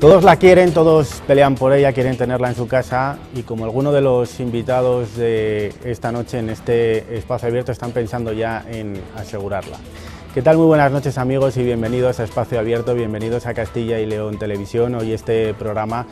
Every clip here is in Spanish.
Todos la quieren, todos pelean por ella, quieren tenerla en su casa y como algunos de los invitados de esta noche en este espacio abierto están pensando ya en asegurarla. ¿Qué tal? Muy buenas noches amigos y bienvenidos a Espacio Abierto, bienvenidos a Castilla y León Televisión. Hoy este programa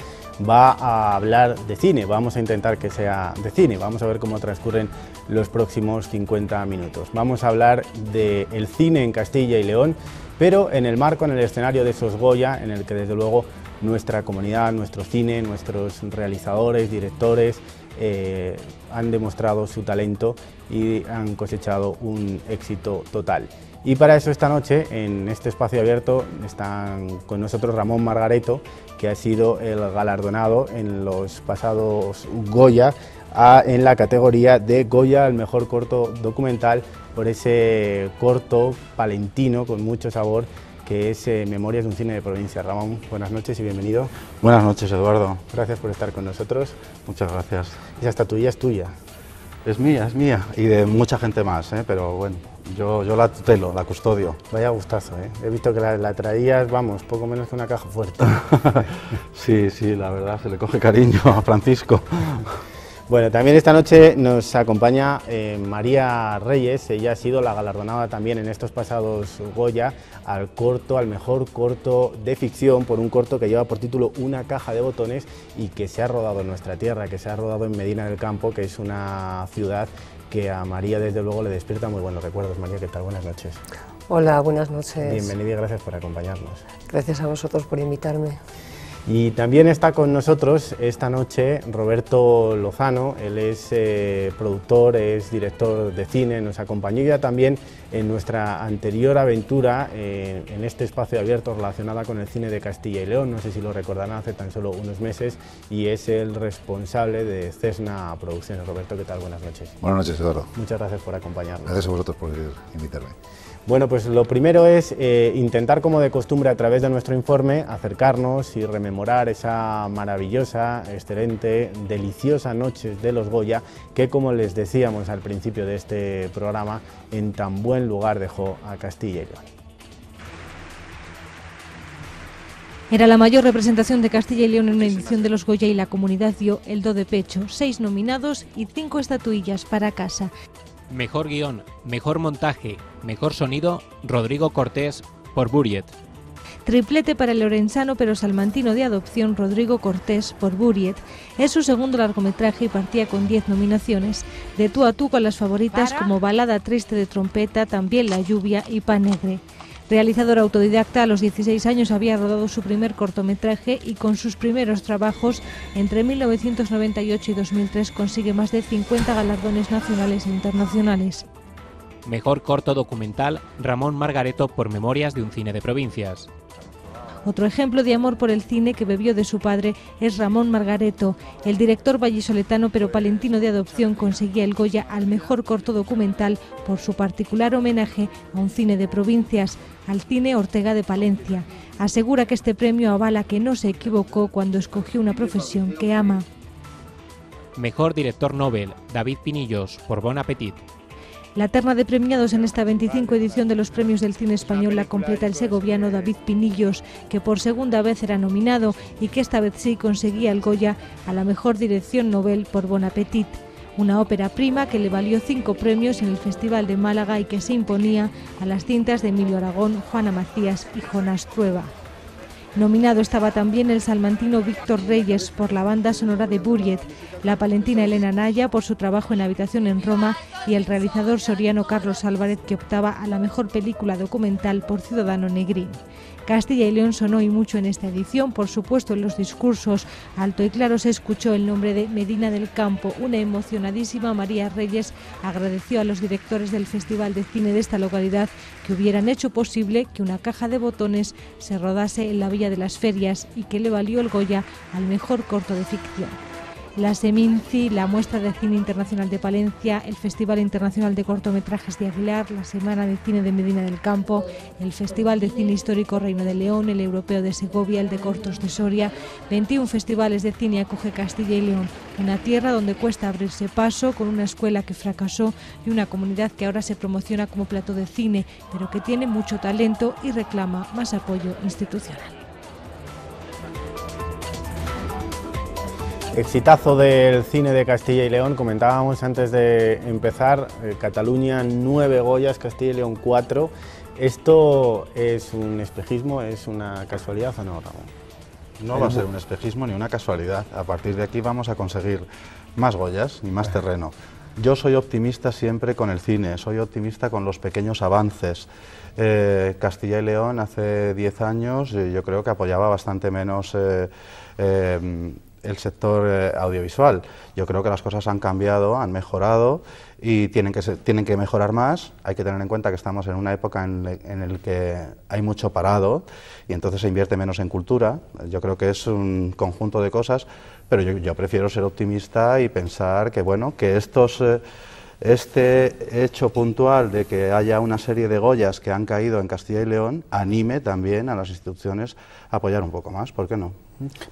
va a hablar de cine, vamos a intentar que sea de cine, vamos a ver cómo transcurren los próximos 50 minutos. Vamos a hablar del cine en Castilla y León, pero en el marco, en el escenario de Sosgoya... en el que desde luego nuestra comunidad, nuestro cine, nuestros realizadores, directores, eh, han demostrado su talento y han cosechado un éxito total. Y para eso esta noche, en este espacio abierto, están con nosotros Ramón Margareto, que ha sido el galardonado en los pasados Goya en la categoría de Goya el mejor corto documental por ese corto palentino con mucho sabor que es eh, Memorias de un cine de provincia. Ramón, buenas noches y bienvenido. Buenas noches, Eduardo. Gracias por estar con nosotros. Muchas gracias. Esa estatuilla es tuya. Es mía, es mía, y de mucha gente más, ¿eh? pero bueno, yo, yo la tutelo, la custodio. Vaya gustazo, ¿eh? he visto que la, la, traías, vamos, poco menos que una caja fuerte. sí, sí, la verdad, se le coge cariño a Francisco. Bueno, también esta noche nos acompaña eh, María Reyes, ella ha sido la galardonada también en estos pasados Goya al corto, al mejor corto de ficción, por un corto que lleva por título Una caja de botones y que se ha rodado en nuestra tierra, que se ha rodado en Medina del Campo, que es una ciudad que a María desde luego le despierta muy buenos recuerdos. María, ¿qué tal? Buenas noches. Hola, buenas noches. Bienvenida y gracias por acompañarnos. Gracias a vosotros por invitarme. Y también está con nosotros esta noche Roberto Lozano, él es eh, productor, es director de cine, nos acompañó ya también en nuestra anterior aventura eh, en este espacio abierto relacionada con el cine de Castilla y León, no sé si lo recordarán hace tan solo unos meses, y es el responsable de Cessna Producciones. Roberto, ¿qué tal? Buenas noches. Buenas noches, Eduardo. Muchas gracias por acompañarnos. Gracias a vosotros por invitarme. Bueno, pues lo primero es eh, intentar, como de costumbre, a través de nuestro informe, acercarnos y rememorar esa maravillosa, excelente, deliciosa noche de los Goya, que como les decíamos al principio de este programa, en tan buen lugar dejó a Castilla y León. Era la mayor representación de Castilla y León en una edición de los Goya y la comunidad dio el do de pecho, seis nominados y cinco estatuillas para casa. Mejor guión, mejor montaje, mejor sonido, Rodrigo Cortés por Buriet. Triplete para el lorenzano pero salmantino de adopción Rodrigo Cortés por Buriet. Es su segundo largometraje y partía con 10 nominaciones, de tú a tú con las favoritas como Balada Triste de Trompeta, también La Lluvia y Pan Negre. Realizadora autodidacta, a los 16 años había rodado su primer cortometraje y con sus primeros trabajos entre 1998 y 2003 consigue más de 50 galardones nacionales e internacionales. Mejor corto documental, Ramón Margareto por Memorias de un cine de provincias. Otro ejemplo de amor por el cine que bebió de su padre es Ramón Margareto. El director vallisoletano pero palentino de adopción conseguía el Goya al mejor corto documental por su particular homenaje a un cine de provincias, al cine Ortega de Palencia. Asegura que este premio avala que no se equivocó cuando escogió una profesión que ama. Mejor director Nobel, David Pinillos, por Bon Appetit. La terna de premiados en esta 25 edición de los premios del cine español la completa el segoviano David Pinillos, que por segunda vez era nominado y que esta vez sí conseguía el Goya a la mejor dirección Nobel por Bon Appetit una ópera prima que le valió cinco premios en el Festival de Málaga y que se imponía a las cintas de Emilio Aragón, Juana Macías y Jonas Trueba. Nominado estaba también el salmantino Víctor Reyes por la banda sonora de Buriet, la palentina Elena Naya por su trabajo en habitación en Roma y el realizador soriano Carlos Álvarez que optaba a la mejor película documental por Ciudadano Negrín. Castilla y León sonó y mucho en esta edición. Por supuesto, en los discursos alto y claro se escuchó el nombre de Medina del Campo. Una emocionadísima María Reyes agradeció a los directores del Festival de Cine de esta localidad que hubieran hecho posible que una caja de botones se rodase en la Villa de las Ferias y que le valió el Goya al mejor corto de ficción la Seminci, la Muestra de Cine Internacional de Palencia, el Festival Internacional de Cortometrajes de Aguilar, la Semana de Cine de Medina del Campo, el Festival de Cine Histórico Reino de León, el Europeo de Segovia, el de Cortos de Soria. 21 festivales de cine acoge Castilla y León, una tierra donde cuesta abrirse paso, con una escuela que fracasó y una comunidad que ahora se promociona como plato de cine, pero que tiene mucho talento y reclama más apoyo institucional. Exitazo del cine de Castilla y León, comentábamos antes de empezar, eh, Cataluña 9 Goyas, Castilla y León 4. ¿Esto es un espejismo, es una casualidad o no, No va a ser un espejismo ni una casualidad. A partir de aquí vamos a conseguir más Goyas y más terreno. Yo soy optimista siempre con el cine, soy optimista con los pequeños avances. Eh, Castilla y León hace 10 años eh, yo creo que apoyaba bastante menos el sector eh, audiovisual. Yo creo que las cosas han cambiado, han mejorado y tienen que, tienen que mejorar más. Hay que tener en cuenta que estamos en una época en, la el que hay mucho parado y entonces se invierte menos en cultura. Yo creo que es un conjunto de cosas, pero yo, prefiero ser optimista y pensar que, bueno, que estos... Eh, este hecho puntual de que haya una serie de Goyas que han caído en Castilla y León anime también a las instituciones a apoyar un poco más, ¿por qué no?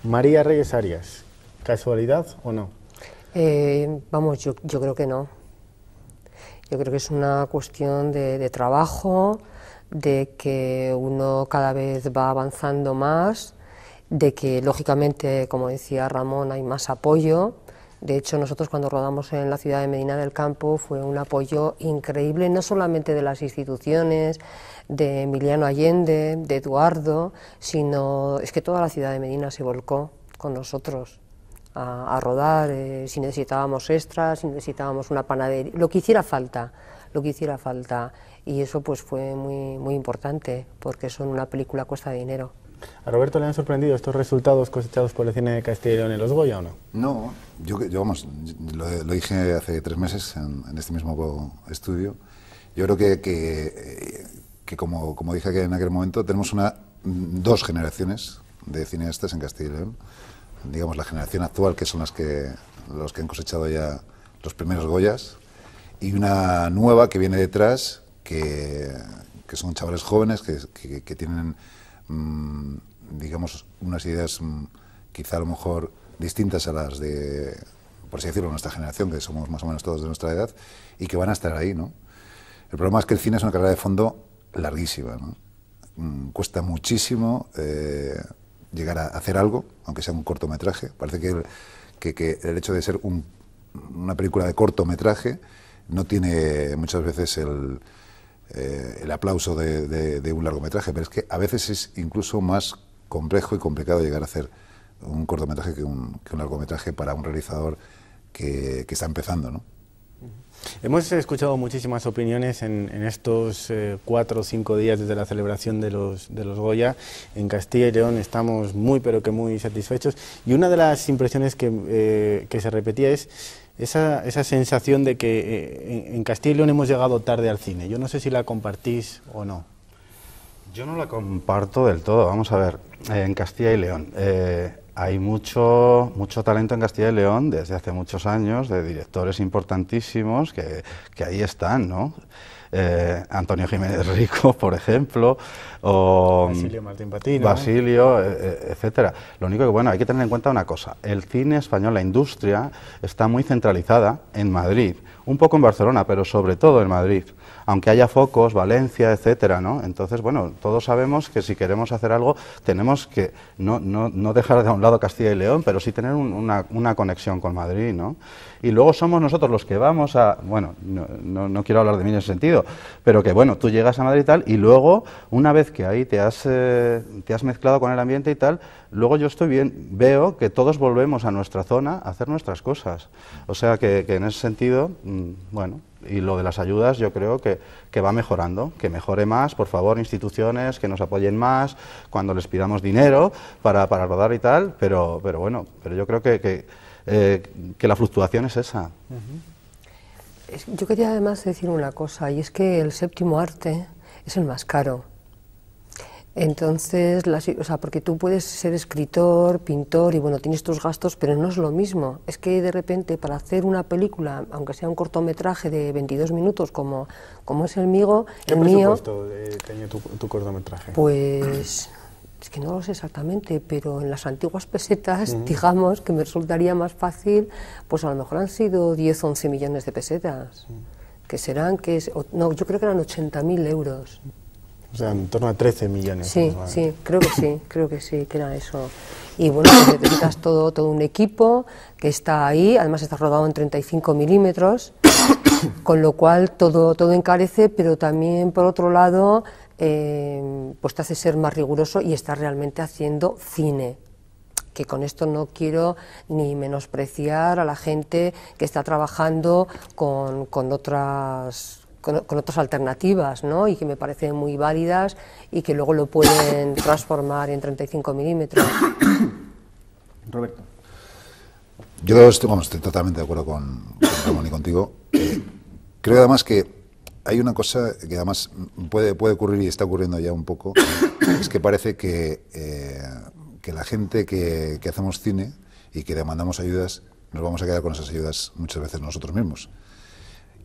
María Reyes Arias, ¿casualidad o no? Eh, vamos, yo, creo que no. Yo creo que es una cuestión de trabajo, de que uno cada vez va avanzando más, de que lógicamente, como decía Ramón, hay más apoyo de hecho, nosotros cuando rodamos en la ciudad de Medina del Campo fue un apoyo increíble, no solamente de las instituciones, de Emiliano Allende, de Eduardo, sino es que toda la ciudad de Medina se volcó con nosotros a, rodar, eh, si necesitábamos extras, si necesitábamos una panadería, lo que hiciera falta, lo que hiciera falta. Y eso pues fue muy, muy importante, porque son una película cuesta dinero. ¿A Roberto le han sorprendido estos resultados cosechados por el cine de Castilla y León en los Goya o no? No, yo, lo, dije hace tres meses en, este mismo estudio. Yo creo que, como, dije que en aquel momento, tenemos una, dos generaciones de cineastas en Castilla y León. Digamos, la generación actual, que son las que, los que han cosechado ya los primeros Goyas, y una nueva que viene detrás, que, son chavales jóvenes que, que tienen Mm, digamos, unas ideas mm, quizá a lo mejor distintas a las de, por así decirlo, nuestra generación, que somos más o menos todos de nuestra edad, y que van a estar ahí, ¿no? El problema es que el cine es una carrera de fondo larguísima, mm, cuesta muchísimo eh, llegar a hacer algo, aunque sea un cortometraje. Parece que el, que, el hecho de ser una película de cortometraje no tiene muchas veces el, eh, el aplauso de, un largometraje, pero es que a veces es incluso más complejo y complicado llegar a hacer un cortometraje que un, largometraje para un realizador que, está empezando, ¿no? Hemos escuchado muchísimas opiniones en, estos eh, cuatro o cinco días desde la celebración de los, de los Goya. En Castilla y León estamos muy, pero que muy satisfechos. Y una de las impresiones que, eh, que se repetía es esa, esa sensación de que eh, en, Castilla y León hemos llegado tarde al cine. Yo no sé si la compartís o no. Yo no la comparto del todo. Vamos a ver, eh, en Castilla y León eh, hay mucho, mucho talento en Castilla y León desde hace muchos años, de directores importantísimos que, que ahí están, ¿no? Eh, Antonio Jiménez Rico, por ejemplo, o mm, Basilio Martín Patino, Basilio, eh, eh, etcétera. Lo único que bueno, hay que tener en cuenta una cosa: el cine español, la industria está muy centralizada en Madrid, un poco en Barcelona, pero sobre todo en Madrid aunque haya focos, Valencia, etcétera, ¿no? Entonces, bueno, todos sabemos que si queremos hacer algo tenemos que no, dejar de un lado Castilla y León, pero sí tener una, conexión con Madrid, ¿no? Y luego somos nosotros los que vamos a, bueno, no, quiero hablar de mí en ese sentido, pero que bueno, tú llegas a Madrid y tal, y luego, una vez que ahí te has, eh, te has mezclado con el ambiente y tal, Luego yo estoy bien, veo que todos volvemos a nuestra zona a hacer nuestras cosas. O sea que, en ese sentido, mm, bueno, y lo de las ayudas yo creo que, va mejorando, que mejore más, por favor, instituciones que nos apoyen más cuando les pidamos dinero para, para rodar y tal, pero, pero bueno, pero yo creo que, que eh, la fluctuación es esa. Yo quería además decir una cosa, y es que el séptimo arte es el más caro entonces, o sea, porque tú puedes ser escritor, pintor y bueno, tienes tus gastos, pero no es lo mismo. Es que de repente para hacer una película, aunque sea un cortometraje de 22 minutos como, como es el mío, ¿Qué el presupuesto mío, eh, tenía tu, cortometraje? Pues es que no lo sé exactamente, pero en las antiguas pesetas, digamos que me resultaría más fácil, pues a lo mejor han sido 10 11 millones de pesetas, que serán que es, no, yo creo que eran 80.000 euros. O sea, en torno a 13 millones. Sí, sí, creo que sí, creo que sí, que era eso. Y bueno, pues necesitas todo, todo un equipo que está ahí, además está rodado en 35 milímetros, con lo cual todo, todo encarece, pero también por otro lado, eh, pues te hace ser más riguroso y estás realmente haciendo cine que con esto no quiero ni menospreciar a la gente que está trabajando con, con otras con, otras alternativas, ¿no? Y que me parecen muy válidas y que luego lo pueden transformar en 35 milímetros. Roberto. Yo estoy, totalmente de acuerdo con, Ramón y contigo. Eh, creo además que hay una cosa que además puede, ocurrir y está ocurriendo ya un poco, es que parece que, eh, que la gente que, hacemos cine y que demandamos ayudas, nos vamos a quedar con esas ayudas muchas veces nosotros mismos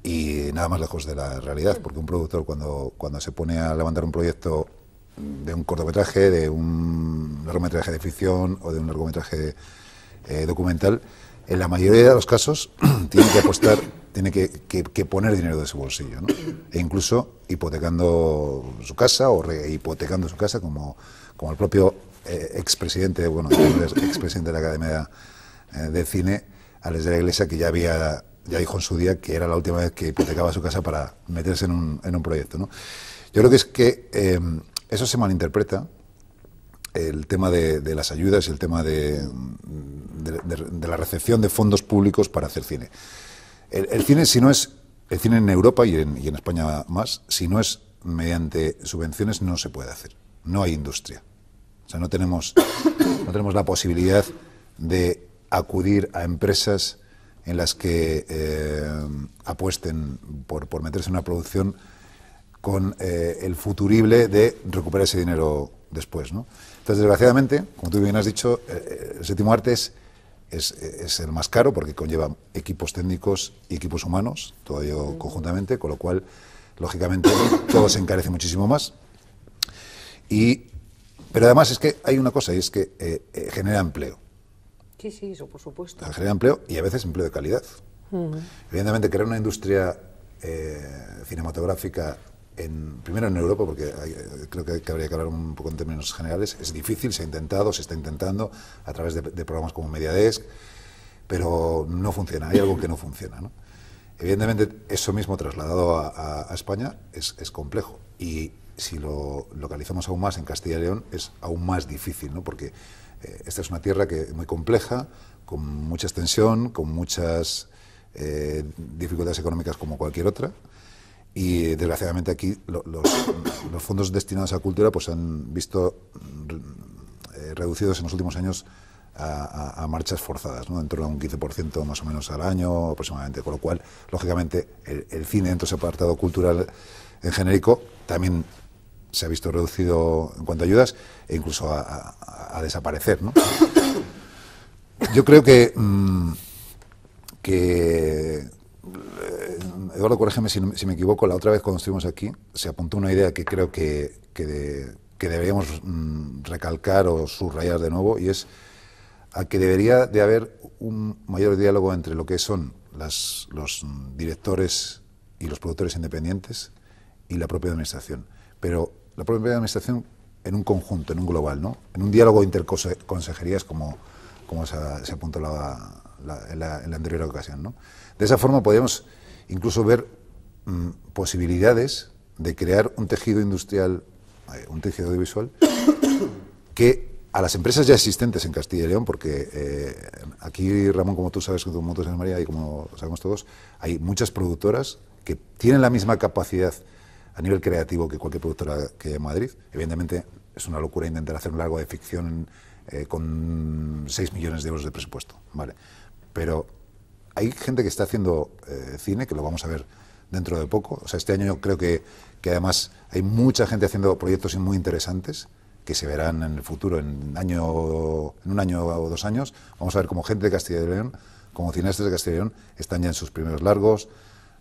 y nada más lejos de la realidad, porque un productor cuando, cuando se pone a levantar un proyecto de un cortometraje, de un largometraje de ficción o de un largometraje eh, documental, en la mayoría de los casos tiene que apostar, tiene que, que, que, poner dinero de su bolsillo, e incluso hipotecando su casa o hipotecando su casa como, como el propio eh, expresidente, bueno, expresidente de la Academia eh, de Cine, Alex de la Iglesia, que ya había ya dijo en su día que era la última vez que hipotecaba su casa para meterse en un, en un proyecto. ¿no? Yo creo que es que em, eso se malinterpreta, el tema de, las ayudas y el tema de, la recepción de fondos públicos para hacer cine. El, cine, si no es, el cine en Europa y en, España más, si no es mediante subvenciones, no se puede hacer. No hay industria. O sea, no tenemos, no tenemos la posibilidad de acudir a empresas en las que eh, apuesten por, meterse en una producción con eh, el futurible de recuperar ese dinero después. Entonces, desgraciadamente, como tú bien has dicho, eh, el séptimo arte es, el más caro porque conlleva equipos técnicos y equipos humanos, todo ello conjuntamente, con lo cual, lógicamente, todo se encarece muchísimo más. pero además es que hay una cosa, y es que genera empleo. Sí, sí, eso por supuesto. generar empleo y a veces empleo de calidad. Evidentemente, crear una industria eh, cinematográfica en, primero en Europa, porque eh, creo que, habría que hablar un poco en términos generales, es difícil, se ha intentado, se está intentando a través de, programas como Mediadesk, pero no funciona, hay algo que no funciona. Evidentemente, eso mismo trasladado a, España es, es, complejo y si lo localizamos aún más en Castilla y León es aún más difícil, ¿no? porque eh, esta es una tierra que, muy compleja, con mucha extensión, con muchas eh, dificultades económicas como cualquier otra. Y desgraciadamente aquí los, fondos destinados a cultura pues han visto mm, eh, reducidos en los últimos años a, marchas forzadas, ¿no? de un 15% más o menos al año aproximadamente. Con lo cual, lógicamente, el, el cine dentro de ese apartado cultural en genérico también se ha visto reducido en cuanto a ayudas e incluso a, desaparecer. ¿no? Yo creo que, mm, que eh, Eduardo, corrígeme si, me equivoco, la otra vez cuando estuvimos aquí se apuntó una idea que creo que, que, deberíamos mm, recalcar o subrayar de nuevo y es a que debería de haber un mayor diálogo entre lo que son los directores y los productores independientes y la propia administración. Pero la propia administración en un conjunto, en un global, ¿no? En un diálogo interconsejerías como, como se, apuntó en, la, anterior ocasión, ¿no? De esa forma podríamos incluso ver mm, posibilidades de crear un tejido industrial, eh, un tejido audiovisual, que a las empresas ya existentes en Castilla y León, porque eh, aquí, Ramón, como tú sabes, tu tú sabes, María, y como sabemos todos, hay muchas productoras que tienen la misma capacidad a nivel creativo que cualquier productora que haya en Madrid. Evidentemente es una locura intentar hacer un largo de ficción eh, con 6 millones de euros de presupuesto, ¿vale? Pero hay gente que está haciendo eh, cine, que lo vamos a ver dentro de poco. O sea, este año creo que, además hay mucha gente haciendo proyectos muy interesantes que se verán en el futuro, en, año, en un año o dos años. Vamos a ver como gente de Castilla y León, como cineastas de Castilla y León, están ya en sus primeros largos.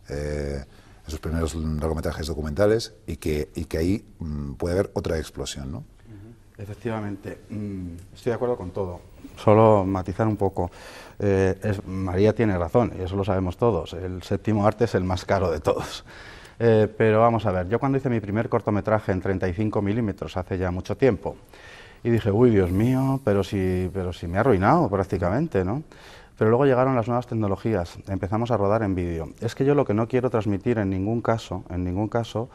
Eh, sus primeros largometrajes documentales y que, y que ahí mm, puede haber otra explosión. ¿no? Efectivamente, mm, estoy de acuerdo con todo. Solo matizar un poco. Eh, es, María tiene razón, y eso lo sabemos todos. El séptimo arte es el más caro de todos. Eh, pero vamos a ver, yo cuando hice mi primer cortometraje en 35 milímetros hace ya mucho tiempo, y dije, uy, Dios mío, pero si, pero si me ha arruinado prácticamente, ¿no? Pero luego llegaron las nuevas tecnologías, empezamos a rodar en vídeo. Es que yo lo que no quiero transmitir en ningún caso, en ningún caso,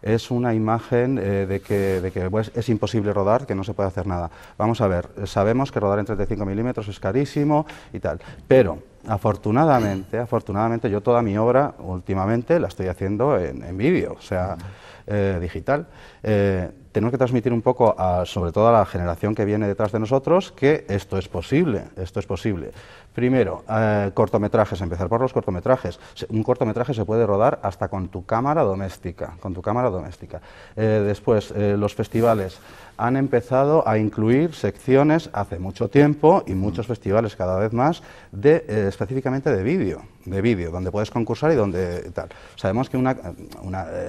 es una imagen eh, de que, de que pues, es imposible rodar, que no se puede hacer nada. Vamos a ver, sabemos que rodar en 35 milímetros es carísimo y tal, pero afortunadamente, afortunadamente yo toda mi obra últimamente la estoy haciendo en, vídeo, o sea... Eh, digital, eh, tenemos que transmitir un poco, sobre todo a la generación que viene detrás de nosotros, que esto es posible, esto es posible. Primero, eh, cortometrajes, empezar por los cortometrajes. Un cortometraje se puede rodar hasta con tu cámara doméstica, con tu cámara doméstica. después, los festivales han empezado a incluir secciones hace mucho tiempo y muchos mm. festivales cada vez más de eh, específicamente de vídeo, de vídeo, donde puedes concursar y donde tal. Sabemos que una,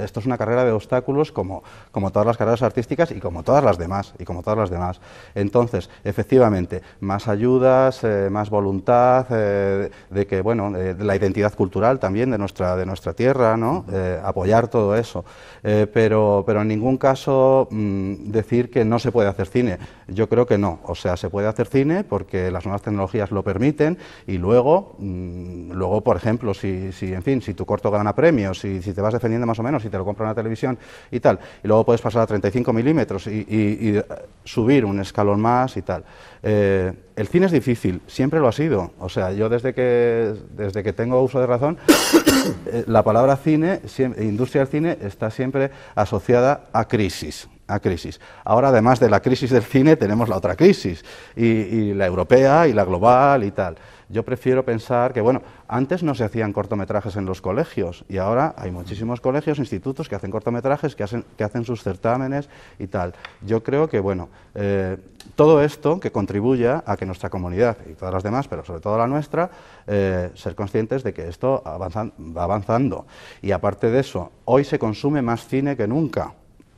esto es una carrera de obstáculos como, como todas las carreras artísticas y como todas las demás y como todas las demás. Entonces, efectivamente, más ayudas, eh, más voluntad eh, de que bueno, la identidad cultural también de nuestra de nuestra tierra, ¿no? apoyar todo eso, pero pero en ningún caso mm, decir que no se puede hacer cine. Yo creo que no. O sea, se puede hacer cine porque las nuevas tecnologías lo permiten y luego, mm, luego por ejemplo, si, si, en fin, si tu corto gana premios, si, si te vas defendiendo más o menos, si te lo compra una televisión y tal, y luego puedes pasar a 35 milímetros y, subir un escalón más y tal. Eh, el cine es difícil, siempre lo ha sido. O sea, yo desde que, desde que tengo uso de razón, eh, la palabra cine, industria del cine, está siempre asociada a crisis crisis. Ahora, además de la crisis del cine, tenemos la otra crisis, y, la europea, y la global, y tal. Yo prefiero pensar que, bueno, antes no se hacían cortometrajes en los colegios, y ahora hay muchísimos colegios, institutos que hacen cortometrajes, que hacen, que hacen sus certámenes y tal. Yo creo que, bueno, eh, todo esto que contribuya a que nuestra comunidad, y todas las demás, pero sobre todo la nuestra, eh, ser conscientes de que esto va avanzando. Y aparte de eso, hoy se consume más cine que nunca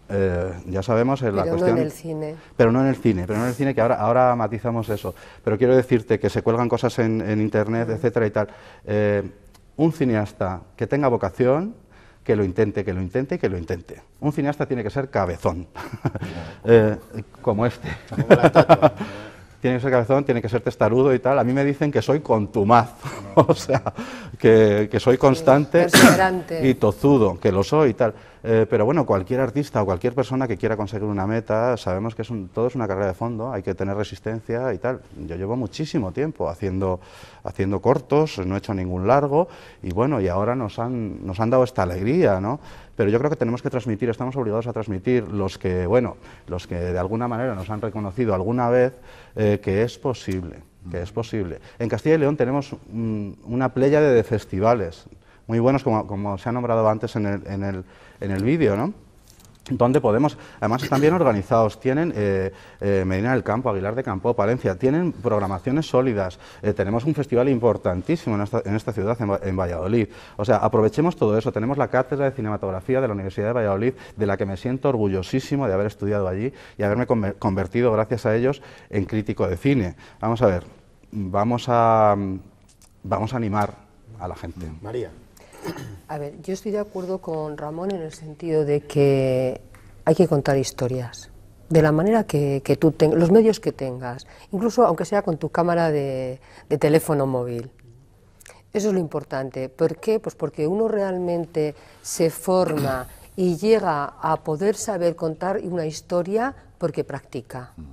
eh, ya sabemos eh, en la cuestión. cine. Pero no en el cine, pero no en el cine, que ahora, ahora matizamos eso. Pero quiero decirte que se cuelgan cosas en, internet, etcétera y tal. Eh, un cineasta que tenga vocación, que lo intente, que lo intente que lo intente. Un cineasta tiene que ser cabezón, como este. tiene que ser cabezón, tiene que ser testarudo y tal. A mí me dicen que soy contumaz, o sea, que, que soy constante y tozudo, que lo soy y tal. Eh, pero bueno, cualquier artista o cualquier persona que quiera conseguir una meta, sabemos que es todo es una carrera de fondo, hay que tener resistencia y tal. Yo llevo muchísimo tiempo haciendo, haciendo cortos, no he hecho ningún largo y bueno, y ahora nos han, nos han dado esta alegría, ¿no? pero yo creo que tenemos que transmitir, estamos obligados a transmitir los que, bueno, los que de alguna manera nos han reconocido alguna vez eh, que es posible, que es posible. En Castilla y León tenemos una playa de festivales muy buenos, como, como se ha nombrado antes en el, en el, en el vídeo, ¿no? donde podemos, además están bien organizados, tienen eh, eh, Medina del Campo, Aguilar de Campo, Palencia, tienen programaciones sólidas, eh, tenemos un festival importantísimo en esta, ciudad, en, en, Valladolid. O sea, aprovechemos todo eso, tenemos la cátedra de cinematografía de la Universidad de Valladolid, de la que me siento orgullosísimo de haber estudiado allí y haberme convertido, gracias a ellos, en crítico de cine. Vamos a ver, vamos a, vamos a animar a la gente. María. A ver, yo estoy de acuerdo con Ramón en el sentido de que hay que contar historias de la manera que, tú tengas, los medios que tengas, incluso aunque sea con tu cámara de, de teléfono móvil. Eso es lo importante. ¿Por qué? Pues porque uno realmente se forma y llega a poder saber contar una historia porque practica. Mm.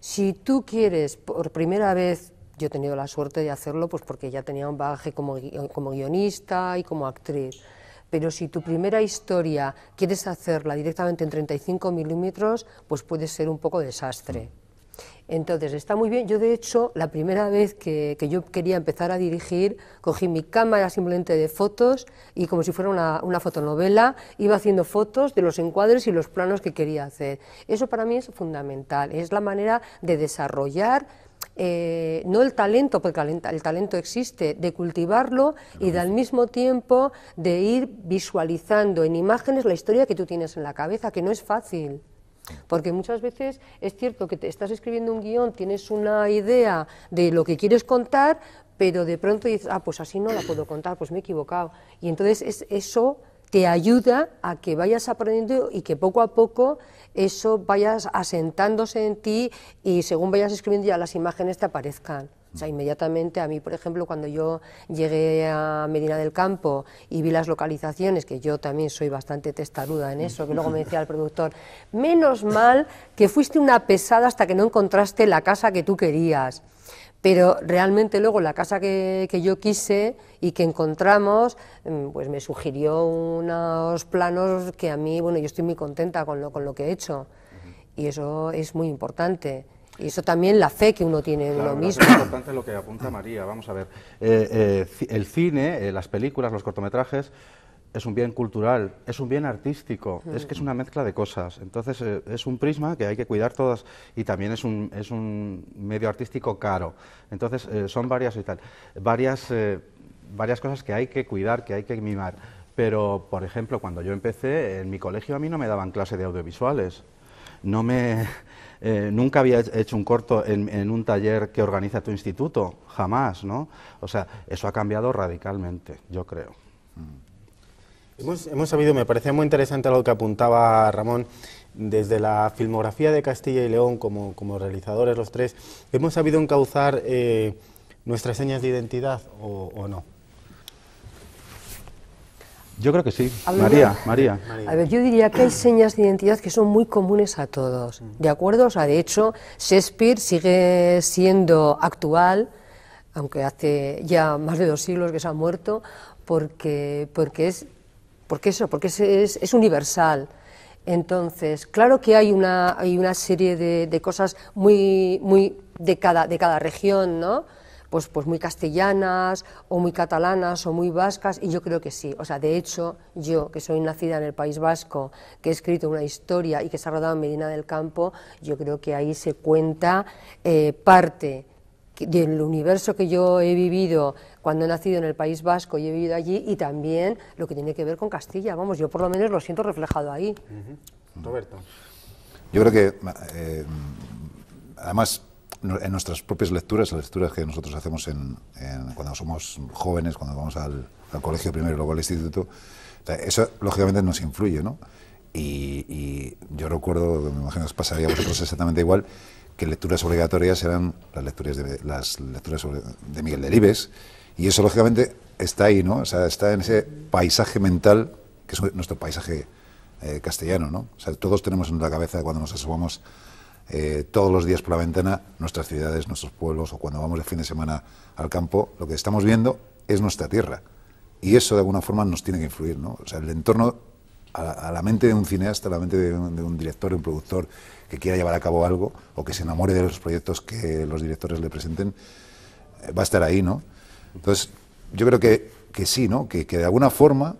Si tú quieres por primera vez yo he tenido la suerte de hacerlo pues porque ya tenía un bagaje como, como guionista y como actriz. Pero si tu primera historia quieres hacerla directamente en 35 milímetros, pues puede ser un poco desastre. Entonces, está muy bien. Yo, de hecho, la primera vez que, que, yo quería empezar a dirigir, cogí mi cámara simplemente de fotos y como si fuera una, una, fotonovela, iba haciendo fotos de los encuadres y los planos que quería hacer. Eso para mí es fundamental. Es la manera de desarrollar eh, no el talento, porque el talento existe, de cultivarlo y al mismo tiempo de ir visualizando en imágenes la historia que tú tienes en la cabeza, que no es fácil. Porque muchas veces es cierto que te estás escribiendo un guión, tienes una idea de lo que quieres contar, pero de pronto dices, ah, pues así no la puedo contar, pues me he equivocado. Y entonces es eso te ayuda a que vayas aprendiendo y que poco a poco eso vayas asentándose en ti y según vayas escribiendo ya las imágenes te aparezcan. O sea, inmediatamente a mí, por ejemplo, cuando yo llegué a Medina del Campo y vi las localizaciones, que yo también soy bastante testaruda en eso, que luego me decía el productor, menos mal que fuiste una pesada hasta que no encontraste la casa que tú querías pero realmente luego la casa que, que, yo quise y que encontramos, mm, pues me sugirió unos planos que a mí, bueno, yo estoy muy contenta con lo, con lo que he hecho y eso es muy importante. Y eso también la fe que uno tiene en lo mismo. Lo importante lo que apunta María. Vamos a ver. Eh, eh, el cine, eh, las películas, los cortometrajes, es un bien cultural, es un bien artístico, es que es una mezcla de cosas. Entonces eh, es un prisma que hay que cuidar todas y también es un, medio artístico caro. Entonces eh, son varias y tal, varias, eh, varias cosas que hay que cuidar, que hay que mimar. Pero, por ejemplo, cuando yo empecé, en mi colegio a mí no me daban clase de audiovisuales. No me, nunca había hecho un corto en, un taller que organiza tu instituto, jamás, ¿no? O sea, eso ha cambiado radicalmente, yo creo. Mm. Hemos, sabido, me parecía muy interesante lo que apuntaba Ramón, desde la filmografía de Castilla y León, como, como realizadores los tres, ¿hemos sabido encauzar eh, nuestras señas de identidad o, no? Yo creo que sí. María, María, María. A ver, yo diría que hay señas de identidad que son muy comunes a todos, mm. ¿de acuerdo? O sea, de hecho, Shakespeare sigue siendo actual, aunque hace ya más de dos siglos que se ha muerto, porque, porque es porque eso, porque es, universal. Entonces, claro que hay una, hay una serie de, cosas muy, muy de, cada, de cada región, ¿no? Pues, pues muy castellanas o muy catalanas o muy vascas, y yo creo que sí. O sea, de hecho, yo, que soy nacida en el País Vasco, que he escrito una historia y que se ha rodado en Medina del Campo, yo creo que ahí se cuenta eh, parte del universo que yo he vivido cuando he nacido en el País Vasco y he vivido allí y también lo que tiene que ver con Castilla. Vamos, yo por lo menos lo siento reflejado ahí. Roberto. Yo creo que, eh, además, en nuestras propias lecturas, las lecturas que nosotros hacemos en, cuando somos jóvenes, cuando vamos al, colegio primero y luego al instituto, eso lógicamente nos influye, ¿no? Y, y, yo recuerdo, me imagino que os pasaría a vosotros exactamente igual, que lecturas obligatorias eran las lecturas de, las lecturas de Miguel Delibes, y eso lógicamente está ahí, ¿no? O sea, está en ese paisaje mental que es nuestro paisaje eh, castellano, ¿no? O sea, todos tenemos en la cabeza cuando nos asomamos eh, todos los días por la ventana nuestras ciudades, nuestros pueblos, o cuando vamos el fin de semana al campo, lo que estamos viendo es nuestra tierra. Y eso de alguna forma nos tiene que influir, ¿no? O sea, el entorno a la, mente de un cineasta, a la mente de un, director, un productor que quiera llevar a cabo algo o que se enamore de los proyectos que los directores le presenten, eh, va a estar ahí, ¿no? Entonces, yo creo que, sí, ¿no? Que, de alguna forma,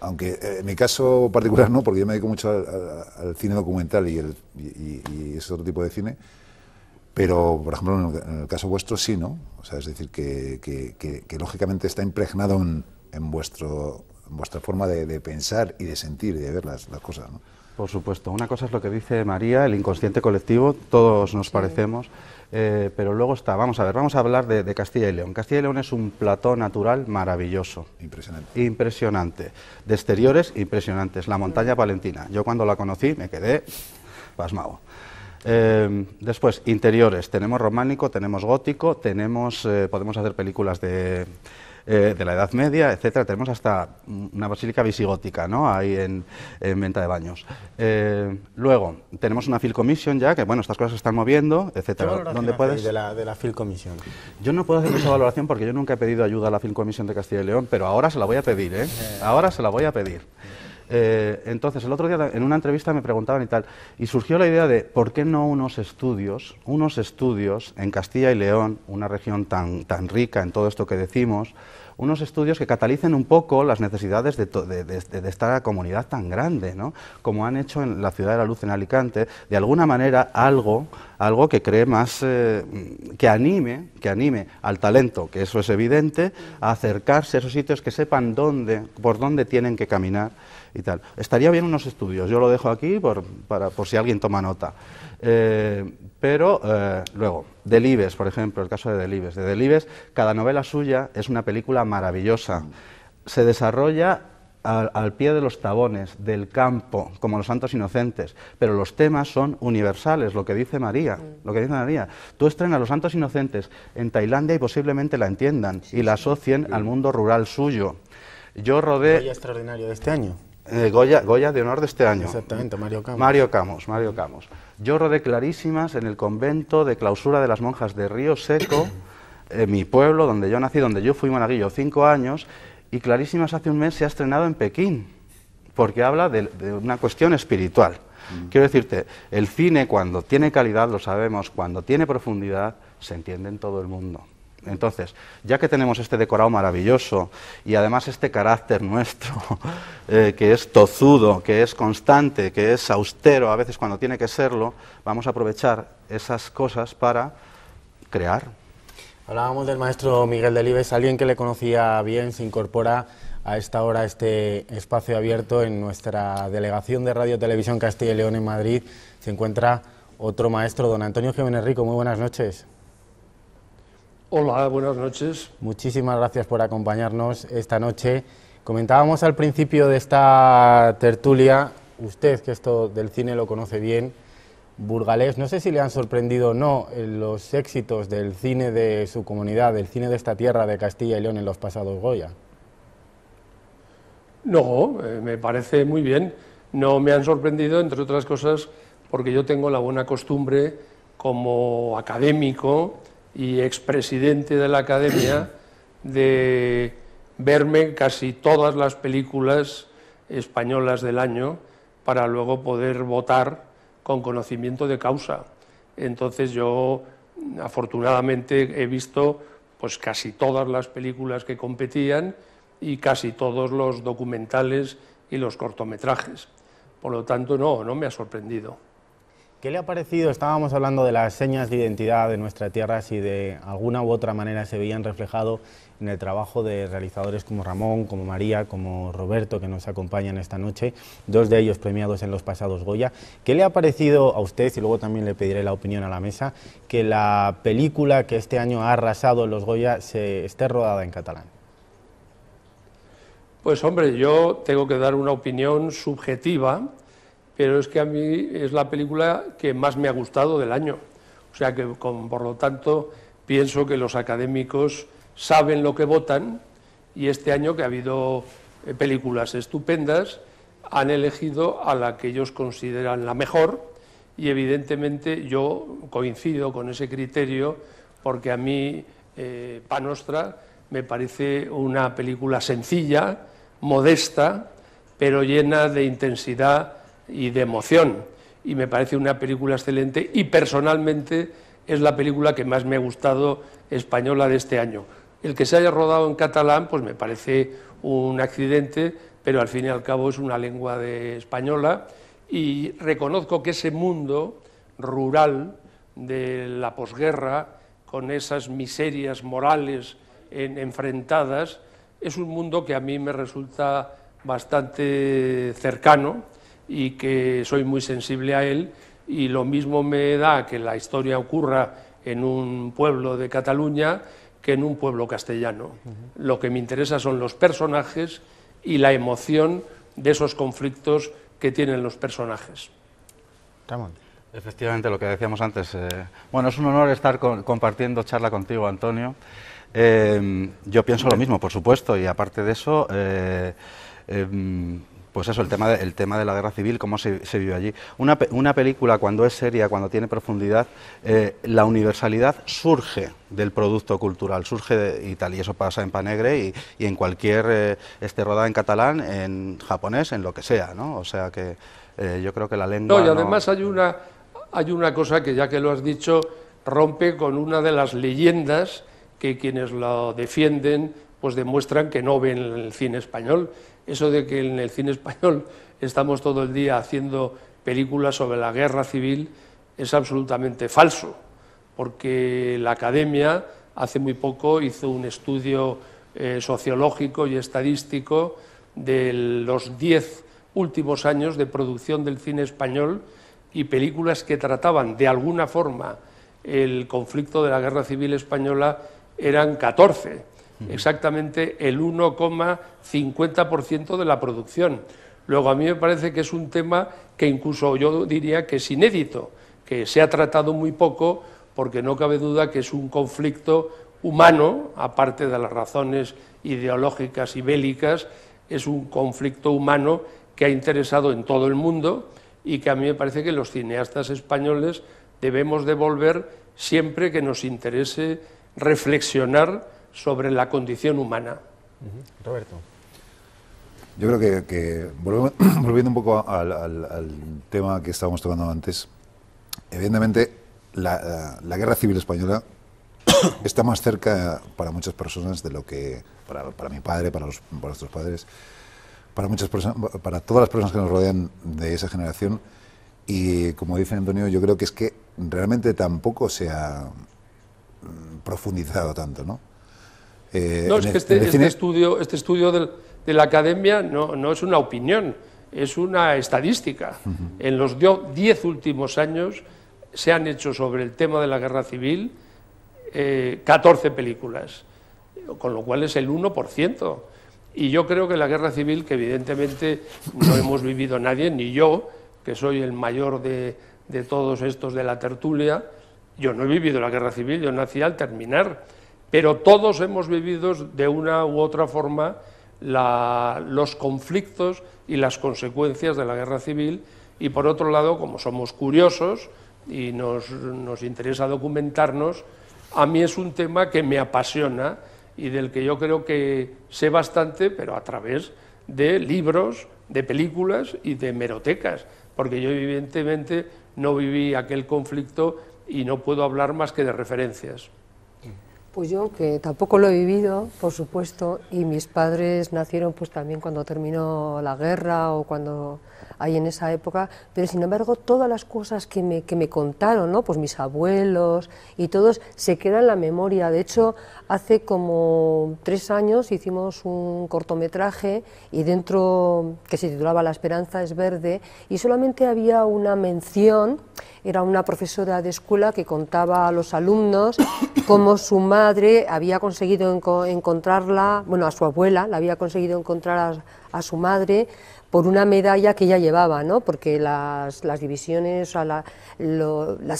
aunque eh, en mi caso particular no, porque yo me dedico mucho al, cine documental y, el, ese otro tipo de cine, pero, por ejemplo, en el, caso vuestro sí, ¿no? O sea, es decir, que, que lógicamente está impregnado en, en vuestro vuestra forma de, pensar y de sentir y de ver las, cosas. ¿no? Por supuesto, una cosa es lo que dice María, el inconsciente colectivo, todos nos parecemos, eh, pero luego está, vamos a ver, vamos a hablar de, Castilla y León. Castilla y León es un plató natural maravilloso. Impresionante. Impresionante. De exteriores, impresionantes. La montaña Valentina, Yo cuando la conocí me quedé pasmado. Eh, después, interiores. Tenemos románico, tenemos gótico, tenemos, eh, podemos hacer películas de eh, de la Edad Media, etcétera. Tenemos hasta una basílica visigótica, ¿no? Ahí en, venta de baños. Eh, luego, tenemos una Phil Commission ya, que bueno, estas cosas se están moviendo, etcétera. ¿Dónde puedes? De la, de la Commission. Yo no puedo hacer esa valoración porque yo nunca he pedido ayuda a la Phil Commission de Castilla y León, pero ahora se la voy a pedir, ¿eh? eh. Ahora se la voy a pedir. Eh, entonces, el otro día en una entrevista me preguntaban y tal, y surgió la idea de por qué no unos estudios, unos estudios en Castilla y León, una región tan, tan rica en todo esto que decimos, unos estudios que catalicen un poco las necesidades de, de, de, esta comunidad tan grande, ¿no? como han hecho en la Ciudad de la Luz en Alicante, de alguna manera algo, algo que cree más, eh, que, anime, que anime al talento, que eso es evidente, a acercarse a esos sitios que sepan dónde, por dónde tienen que caminar tal. Estaría bien unos estudios, yo lo dejo aquí por, para, por si alguien toma nota. Eh, pero eh, luego, Delibes, por ejemplo, el caso de Delibes. De Delibes, cada novela suya es una película maravillosa. Se desarrolla al, pie de los tabones, del campo, como los santos inocentes, pero los temas son universales, lo que dice María, mm. lo que dice María. Tú estrenas los santos inocentes en Tailandia y posiblemente la entiendan y la asocien al mundo rural suyo. Yo rodé... extraordinario de este año. Eh, Goya, Goya, de honor de este año. Exactamente, Mario Camos, Mario Camos, Mario Camus. Yo rodé clarísimas en el convento de clausura de las monjas de Río Seco, en mi pueblo, donde yo nací, donde yo fui monaguillo cinco años, y clarísimas hace un mes se ha estrenado en Pekín, porque habla de, una cuestión espiritual. Mm. Quiero decirte, el cine cuando tiene calidad, lo sabemos, cuando tiene profundidad, se entiende en todo el mundo. Entonces, ya que tenemos este decorado maravilloso y además este carácter nuestro, eh, que es tozudo, que es constante, que es austero a veces cuando tiene que serlo, vamos a aprovechar esas cosas para crear. Hablábamos del maestro Miguel Delibes, alguien que le conocía bien, se incorpora a esta hora a este espacio abierto en nuestra delegación de Radio Televisión Castilla y León en Madrid. Se encuentra otro maestro, don Antonio Jiménez Rico. Muy buenas noches. Hola, buenas noches. Muchísimas gracias por acompañarnos esta noche. Comentábamos al principio de esta tertulia, usted que esto del cine lo conoce bien, burgalés, no sé si le han sorprendido o no eh, los éxitos del cine de su comunidad, del cine de esta tierra de Castilla y León en los pasados Goya. No, eh, me parece muy bien. No me han sorprendido, entre otras cosas, porque yo tengo la buena costumbre como académico, y expresidente de la academia de verme casi todas las películas españolas del año para luego poder votar con conocimiento de causa. Entonces yo afortunadamente he visto pues casi todas las películas que competían y casi todos los documentales y los cortometrajes. Por lo tanto, no, no me ha sorprendido. ¿Qué le ha parecido? Estábamos hablando de las señas de identidad de nuestra tierra, si de alguna u otra manera se veían reflejado en el trabajo de realizadores como Ramón, como María, como Roberto, que nos acompañan esta noche, dos de ellos premiados en los pasados Goya. ¿Qué le ha parecido a usted, y luego también le pediré la opinión a la mesa, que la película que este año ha arrasado en los Goya se esté rodada en catalán? Pues hombre, yo tengo que dar una opinión subjetiva, pero es que a mí es la película que más me ha gustado del año. O sea que, por lo tanto, pienso que los académicos saben lo que votan y este año que ha habido eh, películas estupendas, han elegido a la que ellos consideran la mejor y evidentemente yo coincido con ese criterio porque a mí eh, Panostra me parece una película sencilla, modesta, pero llena de intensidad y de emoción. Y me parece una película excelente y personalmente es la película que más me ha gustado española de este año. El que se haya rodado en catalán, pues me parece un accidente, pero al fin y al cabo es una lengua de española y reconozco que ese mundo rural de la posguerra, con esas miserias morales enfrentadas, es un mundo que a mí me resulta bastante cercano y que soy muy sensible a él y lo mismo me da que la historia ocurra en un pueblo de Cataluña que en un pueblo castellano. Lo que me interesa son los personajes y la emoción de esos conflictos que tienen los personajes. Efectivamente, lo que decíamos antes. Eh, bueno, es un honor estar compartiendo charla contigo, Antonio. Eh, yo pienso lo mismo, por supuesto, y aparte de eso, eh, em, pues eso, el tema de, el tema de la guerra civil, cómo se, se vive allí. Una, una, película, cuando es seria, cuando tiene profundidad, eh, la universalidad surge del producto cultural, surge de, y tal, y eso pasa en Panegre y, y en cualquier este rodada en catalán, en japonés, en lo que sea, ¿no? O sea que eh, yo creo que la lengua... No, y además hay, una, hay una cosa que ya que lo has dicho, rompe con una de las leyendas que quienes lo defienden pues demuestran que no ven el cine español. Eso de que en el cine español estamos todo el día haciendo películas sobre la guerra civil es absolutamente falso, porque la academia hace muy poco hizo un estudio eh, sociológico y estadístico de los diez últimos años de producción del cine español y películas que trataban de alguna forma el conflicto de la guerra civil española eran 14 exactamente el 1,50% de la producción. Luego, a mí me parece que es un tema que incluso yo diría que es inédito, que se ha tratado muy poco, porque no cabe duda que es un conflicto humano, aparte de las razones ideológicas y bélicas, es un conflicto humano que ha interesado en todo el mundo y que a mí me parece que los cineastas españoles debemos devolver siempre que nos interese reflexionar sobre la condición humana. Roberto. Yo creo que, volviendo un poco al, tema que estábamos tocando antes, evidentemente la, guerra civil española está más cerca para muchas personas de lo que para, mi padre, para, para nuestros padres, para, muchas personas, para todas las personas que nos rodean de esa generación. Y como dice Antonio, yo creo que es que realmente tampoco se ha mm, profundizado tanto, ¿no? Eh, no, es que este, este estudio, este estudio de la academia no, no, es una opinión, es una estadística. En los diez últimos años se han hecho sobre el tema de la guerra civil 14 eh, películas, con lo cual es el 1%. Y yo creo que la guerra civil, que evidentemente no hemos vivido nadie, ni yo, que soy el mayor de todos estos de la tertulia, yo no he vivido la guerra civil, yo nací al terminar pero todos hemos vivido de una u otra forma los conflictos y las consecuencias de la guerra civil y por otro lado, como somos curiosos y nos, nos interesa documentarnos, a mí es un tema que me apasiona y del que yo creo que sé bastante, pero a través de libros, de películas y de merotecas, porque yo evidentemente no viví aquel conflicto y no puedo hablar más que de referencias. Pues yo, que tampoco lo he vivido, por supuesto, y mis padres nacieron pues también cuando terminó la guerra o cuando ahí en esa época, pero sin embargo todas las cosas que me, contaron, ¿no? pues mis abuelos y todos, se quedan en la memoria. De hecho, hace como tres años hicimos un cortometraje y dentro, que se titulaba La esperanza es verde, y solamente había una mención, era una profesora de escuela que contaba a los alumnos cómo su madre había conseguido encontrarla, bueno, a su abuela, la había conseguido encontrar a su madre, por una medalla que ella llevaba, ¿no? porque las, divisiones, las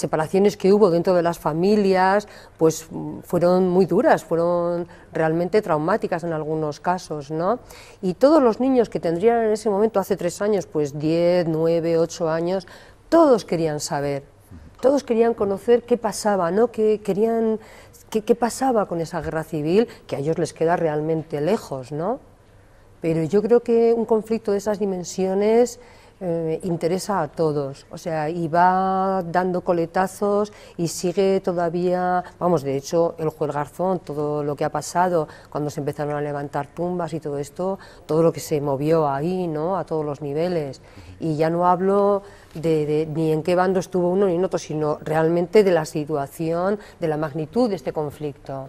separaciones que hubo dentro de las familias, pues mm, fueron muy duras, fueron realmente traumáticas en algunos casos. ¿no? Y todos los niños que tendrían en ese momento, hace tres años, pues 10, 9, 8 años, todos querían saber, todos querían conocer qué pasaba, ¿no? qué, querían, qué pasaba con esa guerra civil, que a ellos les queda realmente lejos. ¿no? Pero yo creo que un conflicto de esas dimensiones eh, interesa a todos, o sea, y va dando coletazos y sigue todavía, vamos, de hecho, el juez Garzón, todo lo que ha pasado, cuando se empezaron a levantar tumbas y todo esto, todo lo que se movió ahí, ¿no?, a todos los niveles. Y ya no hablo de, ni en qué bando estuvo uno ni en otro, sino realmente de la situación, de la magnitud de este conflicto.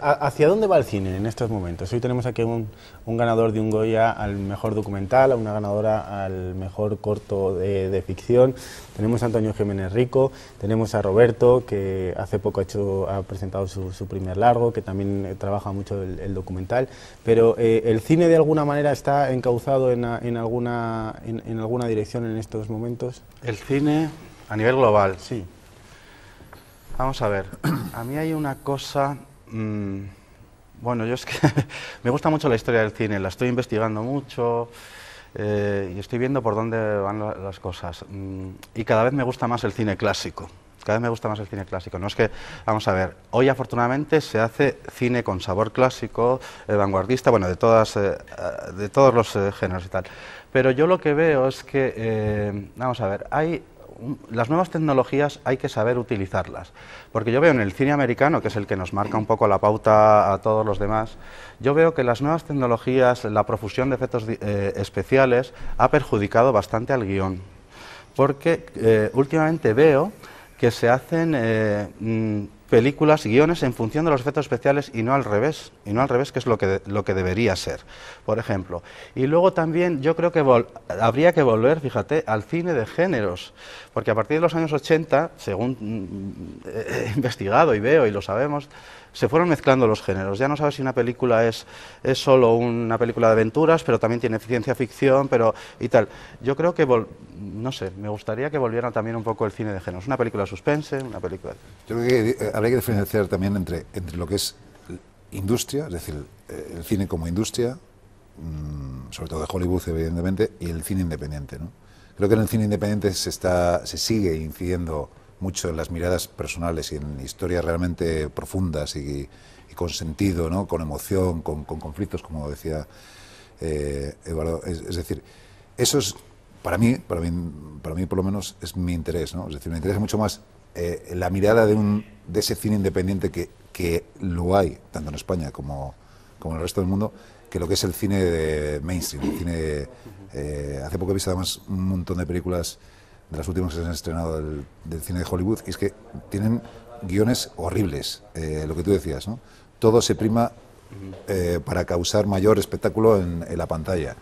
¿Hacia dónde va el cine en estos momentos? Hoy tenemos aquí un, ganador de un Goya al mejor documental, a una ganadora al mejor corto de, ficción, tenemos a Antonio Jiménez Rico, tenemos a Roberto, que hace poco ha, presentado su, primer largo, que también eh, trabaja mucho el, documental, pero eh, el cine de alguna manera está encauzado en, alguna, en alguna dirección en estos los momentos. El cine a nivel global. Sí. Vamos a ver, a mí hay una cosa... Mm, bueno, yo es que me gusta mucho la historia del cine, la estoy investigando mucho eh, y estoy viendo por dónde van las cosas. Mm, y cada vez me gusta más el cine clásico. Cada vez me gusta más el cine clásico. No es que, vamos a ver, hoy afortunadamente se hace cine con sabor clásico, eh, vanguardista, bueno, de, todas, eh, de todos los géneros y tal. Pero yo lo que veo es que, eh, vamos a ver, hay las nuevas tecnologías hay que saber utilizarlas. Porque yo veo en el cine americano, que es el que nos marca un poco la pauta a todos los demás, yo veo que las nuevas tecnologías, la profusión de efectos eh, especiales, ha perjudicado bastante al guión. Porque eh, últimamente veo que se hacen mm, películas, guiones en función de los efectos especiales y no al revés, y no al revés, que es lo que, lo que debería ser, por ejemplo. Y luego también yo creo que habría que volver, fíjate, al cine de géneros, porque a partir de los años 80, según mm, eh, he investigado y veo y lo sabemos, se fueron mezclando los géneros. Ya no sabes si una película es, es solo una película de aventuras, pero también tiene ciencia ficción pero, y tal. Yo creo que, no sé, me gustaría que volviera también un poco el cine de géneros. Una película suspense, una película... Yo creo que eh, habría que diferenciar también entre, entre lo que es industria, es decir, eh, el, cine como industria, mm, sobre todo de Hollywood, evidentemente, y el cine independiente, ¿no? Creo que en el cine independiente se, está, se sigue incidiendo mucho en las miradas personales y en historias realmente profundas y, con sentido, ¿no? con emoción, con, conflictos, como decía eh, Eduardo. Es, decir, eso es, para mí, para mí, para mí por lo menos, es mi interés. ¿no? Es decir, me interesa mucho más eh, la mirada de, un, de ese cine independiente que, lo hay, tanto en España como, en el resto del mundo, que lo que es el cine de mainstream. El cine, eh, hace poco he visto además un montón de películas de las últimas que se han estrenado del, cine de Hollywood, y es que tienen guiones horribles, eh, lo que tú decías, ¿no? Todo se prima eh, para causar mayor espectáculo en, la pantalla.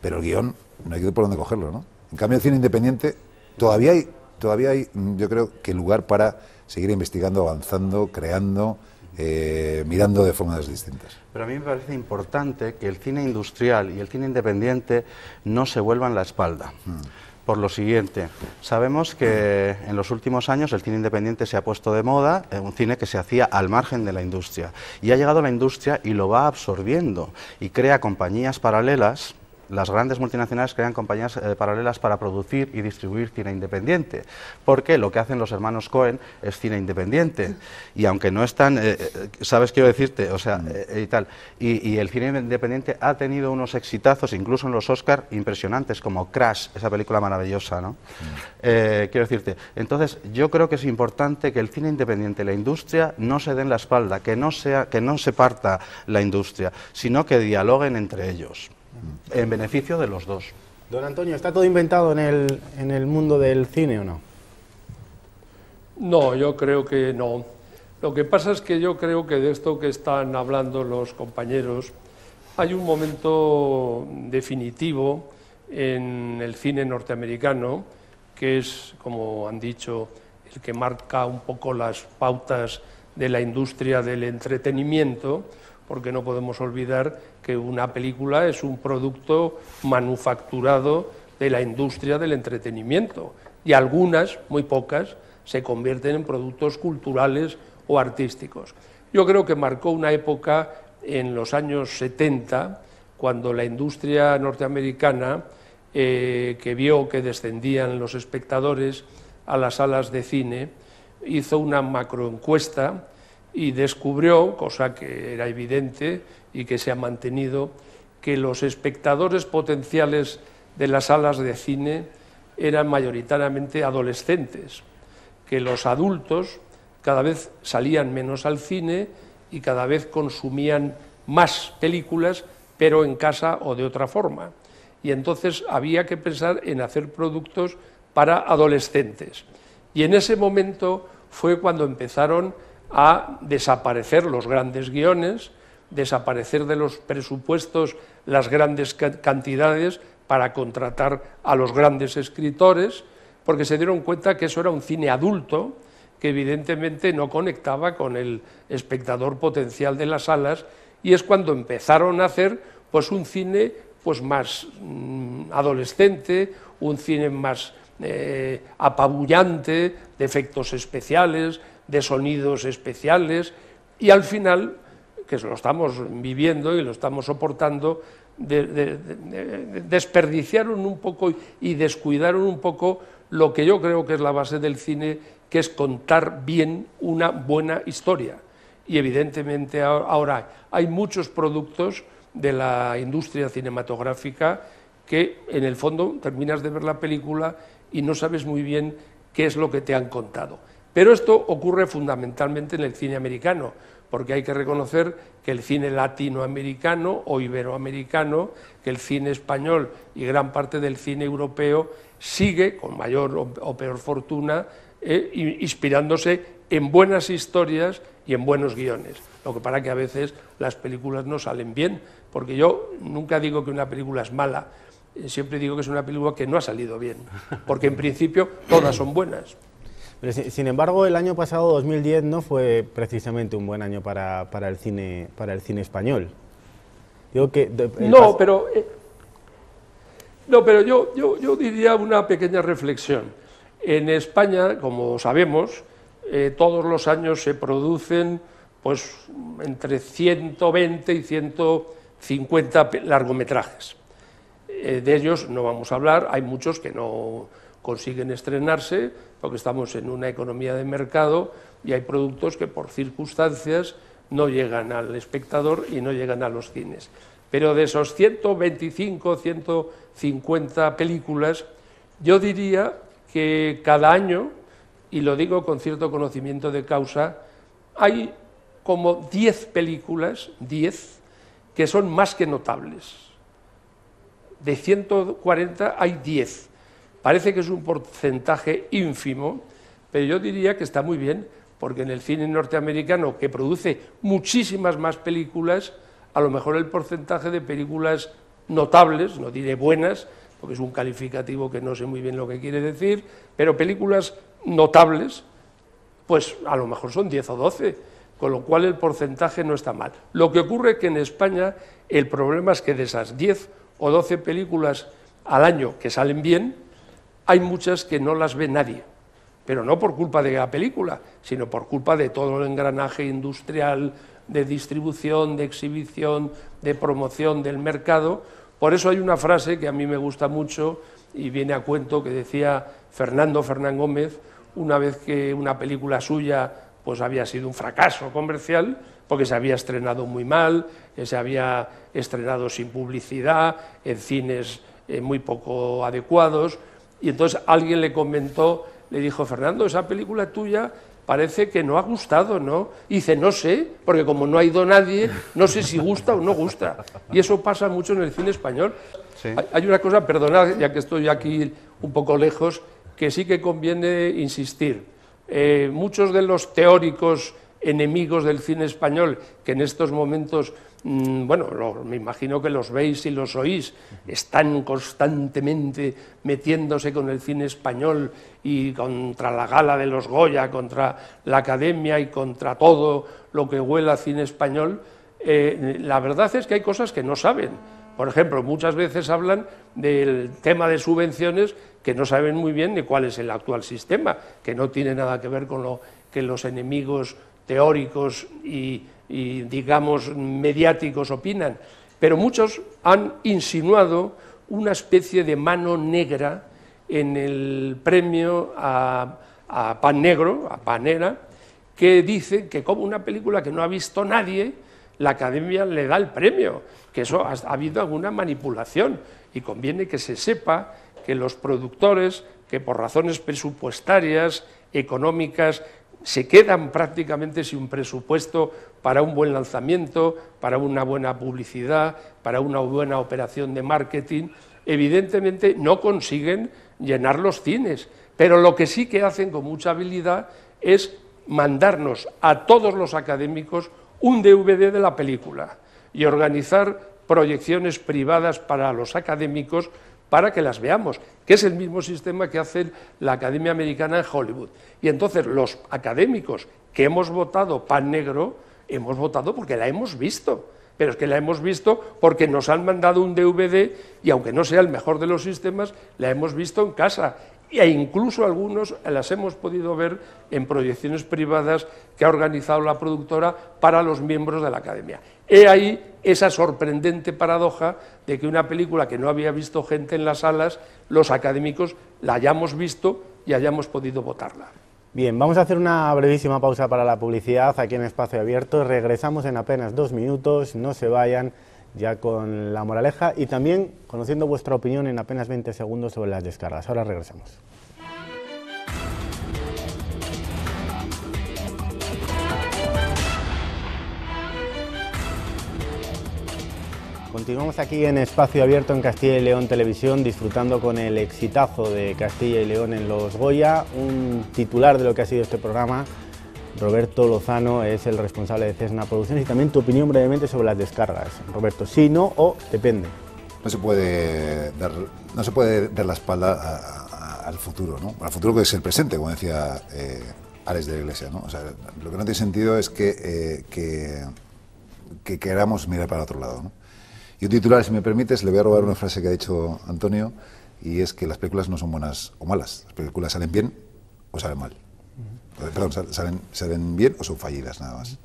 Pero el guión no hay por dónde cogerlo, ¿no? En cambio, el cine independiente todavía hay, todavía hay yo creo que lugar para seguir investigando, avanzando, creando, eh, mirando de formas distintas. Pero a mí me parece importante que el cine industrial y el cine independiente no se vuelvan la espalda. Hmm por lo siguiente. Sabemos que en los últimos años el cine independiente se ha puesto de moda, eh, un cine que se hacía al margen de la industria. Y ha llegado la industria y lo va absorbiendo y crea compañías paralelas las grandes multinacionales crean compañías eh, paralelas para producir y distribuir cine independiente, porque lo que hacen los hermanos Cohen es cine independiente, y aunque no están, eh, eh, ¿sabes? Quiero decirte, o sea, y tal, y, el cine independiente ha tenido unos exitazos, incluso en los Oscar, impresionantes, como Crash, esa película maravillosa, ¿no? Mm. quiero decirte, entonces yo creo que es importante que el cine independiente, la industria, no se den la espalda, que no, sea, que no se parta la industria, sino que dialoguen entre ellos en beneficio de los dos. Don Antonio, ¿está todo inventado en el, mundo del cine o no? No, yo creo que no. Lo que pasa es que yo creo que de esto que están hablando los compañeros, hay un momento definitivo en el cine norteamericano, que es, como han dicho, el que marca un poco las pautas de la industria del entretenimiento, porque no podemos olvidar que una película es un producto manufacturado de la industria del entretenimiento y algunas, muy pocas, se convierten en productos culturales o artísticos. Yo creo que marcó una época en los años 70, cuando la industria norteamericana, eh, que vio que descendían los espectadores a las salas de cine, hizo una macroencuesta y descubrió, cosa que era evidente y que se ha mantenido, que los espectadores potenciales de las salas de cine eran mayoritariamente adolescentes, que los adultos cada vez salían menos al cine y cada vez consumían más películas, pero en casa o de otra forma. Y entonces había que pensar en hacer productos para adolescentes. Y en ese momento fue cuando empezaron a desaparecer los grandes guiones, desaparecer de los presupuestos las grandes cantidades para contratar a los grandes escritores, porque se dieron cuenta que eso era un cine adulto que evidentemente no conectaba con el espectador potencial de las salas y es cuando empezaron a hacer pues un cine pues más mm, adolescente, un cine más eh, apabullante, de efectos especiales, de sonidos especiales y al final, que lo estamos viviendo y lo estamos soportando, desperdiciaron un poco y descuidaron un poco lo que yo creo que es la base del cine, que es contar bien una buena historia. Y evidentemente ahora hay muchos productos de la industria cinematográfica que en el fondo terminas de ver la película y no sabes muy bien qué es lo que te han contado. Pero esto ocurre fundamentalmente en el cine americano, porque hay que reconocer que el cine latinoamericano o iberoamericano, que el cine español y gran parte del cine europeo sigue, con mayor o peor fortuna, eh, inspirándose en buenas historias y en buenos guiones. Lo que para que a veces las películas no salen bien, porque yo nunca digo que una película es mala, eh, siempre digo que es una película que no ha salido bien, porque en principio todas son buenas sin embargo, el año pasado, 2010, no fue precisamente un buen año para, el, cine, para el cine español. Digo que eh, no, pero, no, pero yo, yo, diría una pequeña reflexión. En España, como sabemos, eh, todos los años se producen pues, entre 120 y 150 largometrajes. Eh, de ellos no vamos a hablar, hay muchos que no consiguen estrenarse porque estamos en una economía de mercado y hay productos que por circunstancias no llegan al espectador y no llegan a los cines. Pero de esos 125, 150 películas, yo diría que cada año, y lo digo con cierto conocimiento de causa, hay como 10 películas, 10, que son más que notables. De 140 hay 10 Parece que es un porcentaje ínfimo, pero yo diría que está muy bien, porque en el cine norteamericano, que produce muchísimas más películas, a lo mejor el porcentaje de películas notables, no diré buenas, porque es un calificativo que no sé muy bien lo que quiere decir, pero películas notables, pues a lo mejor son 10 o 12, con lo cual el porcentaje no está mal. Lo que ocurre es que en España el problema es que de esas 10 o 12 películas al año que salen bien, hay muchas que no las ve nadie, pero no por culpa de la película, sino por culpa de todo el engranaje industrial, de distribución, de exhibición, de promoción del mercado. Por eso hay una frase que a mí me gusta mucho y viene a cuento que decía Fernando Fernán Gómez una vez que una película suya pues había sido un fracaso comercial porque se había estrenado muy mal, se había estrenado sin publicidad, en cines eh, muy poco adecuados, y entonces alguien le comentó, le dijo, Fernando, esa película tuya parece que no ha gustado, ¿no? Y dice, no sé, porque como no ha ido nadie, no sé si gusta o no gusta. Y eso pasa mucho en el cine español. Hay una cosa, perdonad, ya que estoy aquí un poco lejos, que sí que conviene insistir. Eh, muchos de los teóricos enemigos del cine español, que en estos momentos Mm, bueno, me imagino que los veis y los oís, están constantemente metiéndose con el cine español y contra la gala de los Goya, contra la academia y contra todo lo que huela cine español, eh, la verdad es que hay cosas que no saben. Por ejemplo, muchas veces hablan del tema de subvenciones que no saben muy bien ni cuál es el actual sistema, que no tiene nada que ver con lo que los enemigos teóricos y y digamos mediáticos opinan, pero muchos han insinuado una especie de mano negra en el premio a, Pan Negro, a Panera, que dice que como una película que no ha visto nadie, la academia le da el premio, que eso ha habido alguna manipulación y conviene que se sepa que los productores, que por razones presupuestarias, económicas, se quedan prácticamente sin presupuesto para un buen lanzamiento, para una buena publicidad, para una buena operación de marketing. Evidentemente no consiguen llenar los cines, pero lo que sí que hacen con mucha habilidad es mandarnos a todos los académicos un DVD de la película y organizar proyecciones privadas para los académicos para que las veamos, que es el mismo sistema que hace la Academia Americana en Hollywood. Y entonces los académicos que hemos votado pan negro, hemos votado porque la hemos visto pero es que la hemos visto porque nos han mandado un DVD y aunque no sea el mejor de los sistemas, la hemos visto en casa e incluso algunos las hemos podido ver en proyecciones privadas que ha organizado la productora para los miembros de la academia. He ahí esa sorprendente paradoja de que una película que no había visto gente en las salas, los académicos la hayamos visto y hayamos podido votarla. Bien, vamos a hacer una brevísima pausa para la publicidad aquí en Espacio Abierto. Regresamos en apenas dos minutos, no se vayan ya con la moraleja y también conociendo vuestra opinión en apenas 20 segundos sobre las descargas. Ahora regresamos. Continuamos aquí en Espacio Abierto en Castilla y León Televisión, disfrutando con el exitazo de Castilla y León en los Goya. Un titular de lo que ha sido este programa, Roberto Lozano, es el responsable de Cessna Producciones y también tu opinión brevemente sobre las descargas. Roberto, sí, no o depende. No se puede dar, no se puede dar la espalda al futuro, ¿no? Al futuro que es el presente, como decía eh, Ares de la Iglesia, lo que no tiene sentido es que, eh, que, que queramos mirar para otro lado, ¿no? Yo titular, si me permites, le voy a robar una frase que ha dicho Antonio, y es que las películas no son buenas o malas. Las películas salen bien o salen mal. Perdón, salen, salen bien o son fallidas nada más.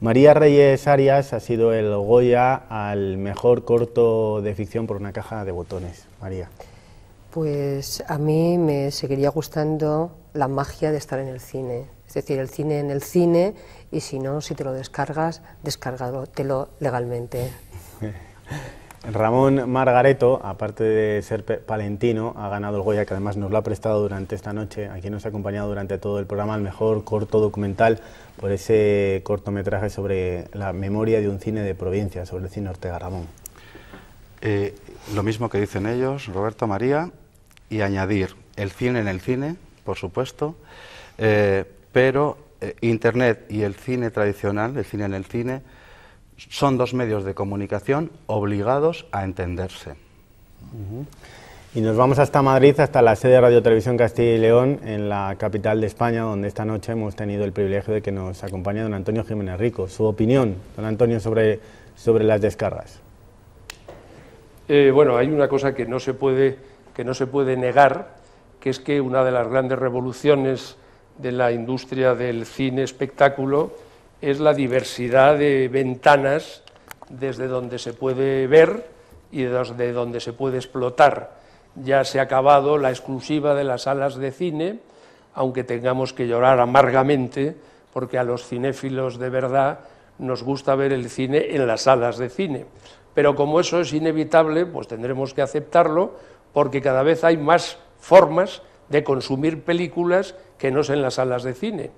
María Reyes Arias ha sido el Goya al mejor corto de ficción por una caja de botones. María. Pues a mí me seguiría gustando la magia de estar en el cine. Es decir, el cine en el cine y si no, si te lo descargas, descárgalo legalmente. Ramón Margareto, aparte de ser palentino, ha ganado el Goya, que además nos lo ha prestado durante esta noche. Aquí nos ha acompañado durante todo el programa el mejor corto documental por ese cortometraje sobre la memoria de un cine de provincia, sobre el cine Ortega Ramón. Eh, lo mismo que dicen ellos, Roberto María, y añadir el cine en el cine, por supuesto, eh, pero eh, Internet y el cine tradicional, el cine en el cine, son dos medios de comunicación obligados a entenderse. Y nos vamos hasta Madrid, hasta la sede de Radio Televisión Castilla y León, en la capital de España, donde esta noche hemos tenido el privilegio de que nos acompañe don Antonio Jiménez Rico. Su opinión, don Antonio, sobre, las descargas. Eh, bueno, hay una cosa que que no se puede negar, que es que una de las grandes revoluciones de la industria del cine espectáculo es la diversidad de ventanas desde donde se puede ver y desde donde se puede explotar. Ya se ha acabado la exclusiva de las salas de cine, aunque tengamos que llorar amargamente, porque a los cinéfilos de verdad nos gusta ver el cine en las salas de cine. Pero como eso es inevitable, pues tendremos que aceptarlo, porque cada vez hay más formas de consumir películas que no sean las salas de cine.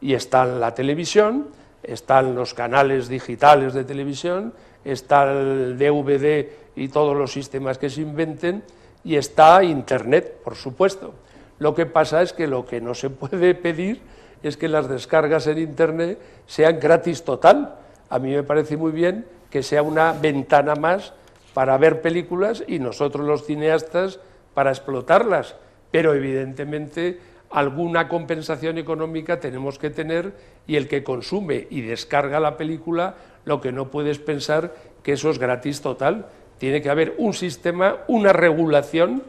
Y está la televisión, están los canales digitales de televisión, está el DVD y todos los sistemas que se inventen, y está Internet, por supuesto. Lo que pasa es que lo que no se puede pedir es que las descargas en Internet sean gratis total. A mí me parece muy bien que sea una ventana más para ver películas y nosotros los cineastas para explotarlas, pero evidentemente alguna compensación económica tenemos que tener y el que consume y descarga la película, lo que no puedes pensar que eso es gratis total. Tiene que haber un sistema, una regulación,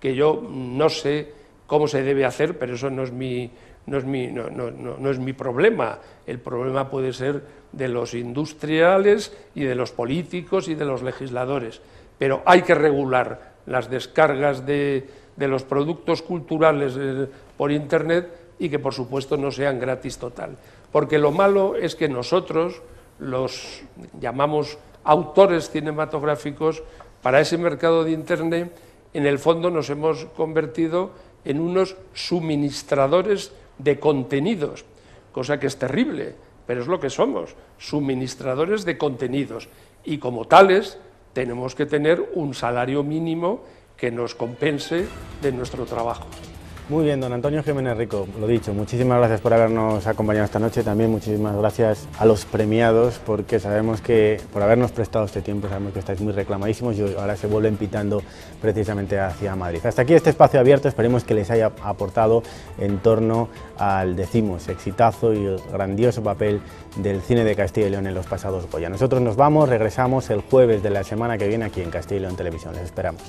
que yo no sé cómo se debe hacer, pero eso no es mi, no es mi, no, no, es mi problema. El problema puede ser de los industriales y de los políticos y de los legisladores. Pero hay que regular las descargas de los productos culturales eh, por Internet y que por supuesto no sean gratis total porque lo malo es que nosotros, los llamamos autores cinematográficos, para ese mercado de Internet, en el fondo nos hemos convertido en unos suministradores de contenidos, cosa que es terrible, pero es lo que somos, suministradores de contenidos. Y como tales, tenemos que tener un salario mínimo que nos compense de nuestro trabajo. Muy bien, don Antonio Jiménez Rico, lo dicho, muchísimas gracias por habernos acompañado esta noche, también muchísimas gracias a los premiados porque sabemos que por habernos prestado este tiempo, sabemos que estáis muy reclamadísimos y ahora se vuelven pitando precisamente hacia Madrid. Hasta aquí este espacio abierto, esperemos que les haya aportado en torno al, decimos, exitazo y grandioso papel del cine de Castilla y León en los pasados Goya. Nosotros nos vamos, regresamos el jueves de la semana que viene aquí en Castilla y León Televisión, les esperamos.